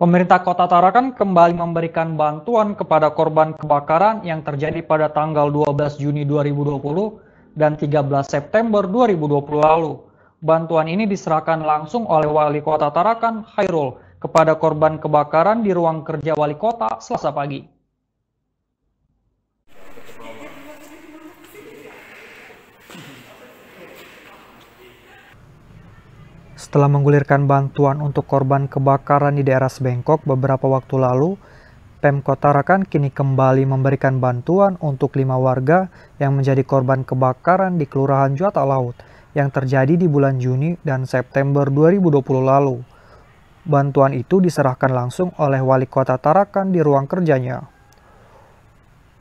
Pemerintah Kota Tarakan kembali memberikan bantuan kepada korban kebakaran yang terjadi pada tanggal 12 Juni 2020 dan 13 September 2020 lalu. Bantuan ini diserahkan langsung oleh Wali Kota Tarakan, Hairul, kepada korban kebakaran di ruang kerja Wali Kota selasa pagi. Setelah menggulirkan bantuan untuk korban kebakaran di daerah Sebengkok beberapa waktu lalu, Pemkot Tarakan kini kembali memberikan bantuan untuk lima warga yang menjadi korban kebakaran di Kelurahan Juata Laut yang terjadi di bulan Juni dan September 2020 lalu. Bantuan itu diserahkan langsung oleh Wali Kota Tarakan di ruang kerjanya.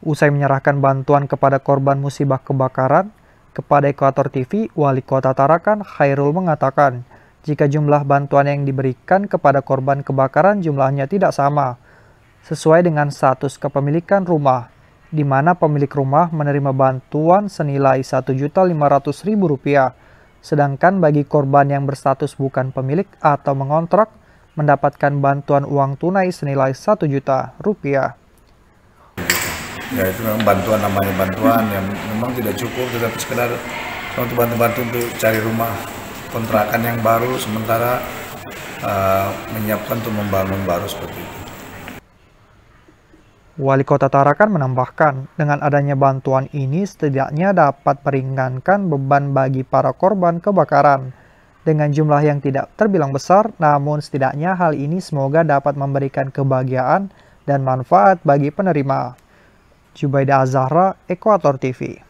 Usai menyerahkan bantuan kepada korban musibah kebakaran, kepada Ekuator TV, Wali Kota Tarakan Khairul mengatakan, jika jumlah bantuan yang diberikan kepada korban kebakaran jumlahnya tidak sama, sesuai dengan status kepemilikan rumah, di mana pemilik rumah menerima bantuan senilai Rp1.500.000, sedangkan bagi korban yang berstatus bukan pemilik atau mengontrak, mendapatkan bantuan uang tunai senilai Rp1 juta rupiah ya itu memang bantuan namanya bantuan yang memang tidak cukup tetapi sekedar untuk bantu-bantu untuk cari rumah kontrakan yang baru sementara uh, menyiapkan untuk membangun baru seperti itu. Wali Kota Tarakan menambahkan, dengan adanya bantuan ini setidaknya dapat meringankan beban bagi para korban kebakaran. Dengan jumlah yang tidak terbilang besar, namun setidaknya hal ini semoga dapat memberikan kebahagiaan dan manfaat bagi penerima. Jubaidah Azahra, Ekuator TV